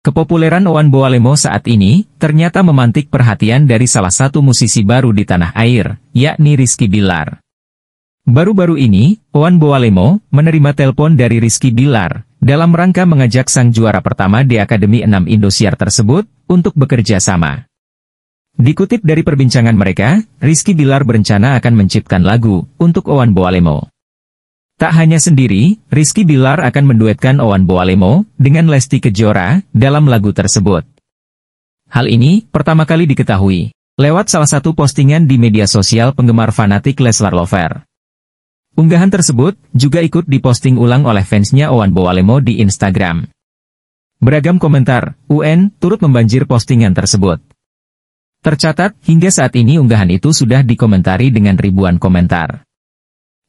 Kepopuleran Owan Boalemo saat ini, ternyata memantik perhatian dari salah satu musisi baru di tanah air, yakni Rizky Bilar. Baru-baru ini, Owan Boalemo menerima telepon dari Rizky Bilar, dalam rangka mengajak sang juara pertama di Akademi 6 Indosiar tersebut, untuk bekerja sama. Dikutip dari perbincangan mereka, Rizky Bilar berencana akan menciptakan lagu, untuk Owan Boalemo. Tak hanya sendiri, Rizky Bilar akan menduetkan Owan Boalemo dengan Lesti Kejora dalam lagu tersebut. Hal ini pertama kali diketahui lewat salah satu postingan di media sosial penggemar fanatik Leslar Lover. Unggahan tersebut juga ikut diposting ulang oleh fansnya Owan Boalemo di Instagram. Beragam komentar, UN, turut membanjir postingan tersebut. Tercatat, hingga saat ini unggahan itu sudah dikomentari dengan ribuan komentar.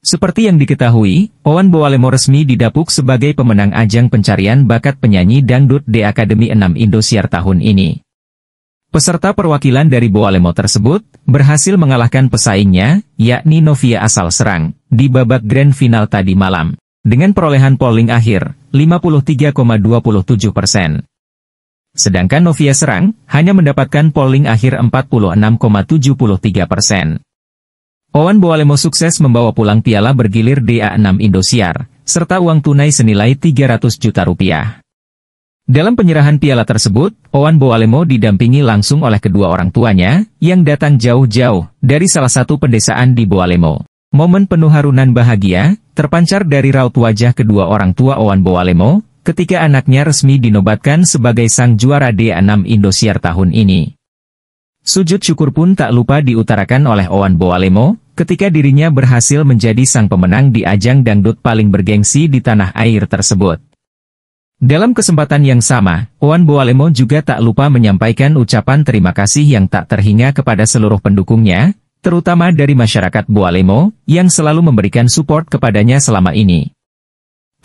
Seperti yang diketahui, Owen Boalemo resmi didapuk sebagai pemenang ajang pencarian bakat penyanyi dangdut di Akademi 6 Indosiar tahun ini. Peserta perwakilan dari Boalemo tersebut berhasil mengalahkan pesaingnya, yakni Novia asal Serang, di babak grand final tadi malam, dengan perolehan polling akhir 53,27 persen. Sedangkan Novia Serang hanya mendapatkan polling akhir 46,73 persen. Owan Boalemo sukses membawa pulang piala bergilir DA6 Indosiar, serta uang tunai senilai 300 juta rupiah. Dalam penyerahan piala tersebut, Owan Boalemo didampingi langsung oleh kedua orang tuanya, yang datang jauh-jauh dari salah satu pendesaan di Boalemo. Momen penuh harunan bahagia, terpancar dari raut wajah kedua orang tua Owan Boalemo, ketika anaknya resmi dinobatkan sebagai sang juara DA6 Indosiar tahun ini. Sujud syukur pun tak lupa diutarakan oleh Owan Boalemo, ketika dirinya berhasil menjadi sang pemenang di ajang dangdut paling bergengsi di tanah air tersebut. Dalam kesempatan yang sama, Wan Boalemo juga tak lupa menyampaikan ucapan terima kasih yang tak terhingga kepada seluruh pendukungnya, terutama dari masyarakat Boalemo, yang selalu memberikan support kepadanya selama ini.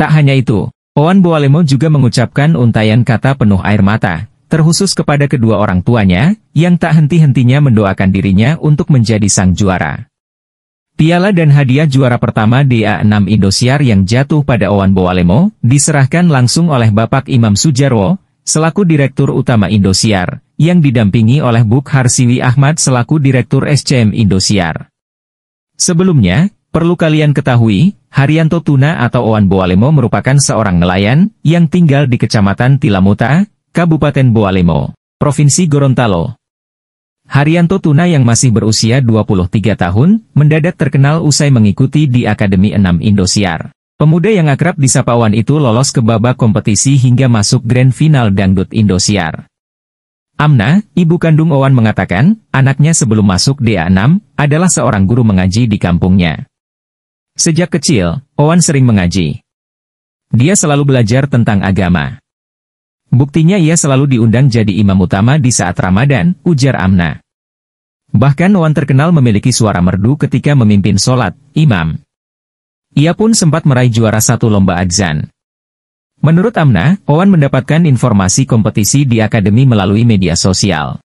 Tak hanya itu, Wan Boalemo juga mengucapkan untayan kata penuh air mata, terkhusus kepada kedua orang tuanya, yang tak henti-hentinya mendoakan dirinya untuk menjadi sang juara. Piala dan hadiah juara pertama DA6 Indosiar yang jatuh pada Owan Boalemo, diserahkan langsung oleh Bapak Imam Sujarwo, selaku Direktur Utama Indosiar, yang didampingi oleh Buk Harsiwi Ahmad selaku Direktur SCM Indosiar. Sebelumnya, perlu kalian ketahui, Haryanto Tuna atau Owan Boalemo merupakan seorang nelayan yang tinggal di Kecamatan Tilamuta, Kabupaten Boalemo, Provinsi Gorontalo, Haryanto Tuna yang masih berusia 23 tahun, mendadak terkenal usai mengikuti di Akademi 6 Indosiar. Pemuda yang akrab di Sapawan itu lolos ke babak kompetisi hingga masuk Grand Final Dangdut Indosiar. Amna, ibu kandung Owan mengatakan, anaknya sebelum masuk DA6, adalah seorang guru mengaji di kampungnya. Sejak kecil, Owan sering mengaji. Dia selalu belajar tentang agama. Buktinya ia selalu diundang jadi imam utama di saat Ramadan, ujar Amna. Bahkan Wan terkenal memiliki suara merdu ketika memimpin sholat, imam. Ia pun sempat meraih juara satu lomba adzan. Menurut Amna, Owan mendapatkan informasi kompetisi di akademi melalui media sosial.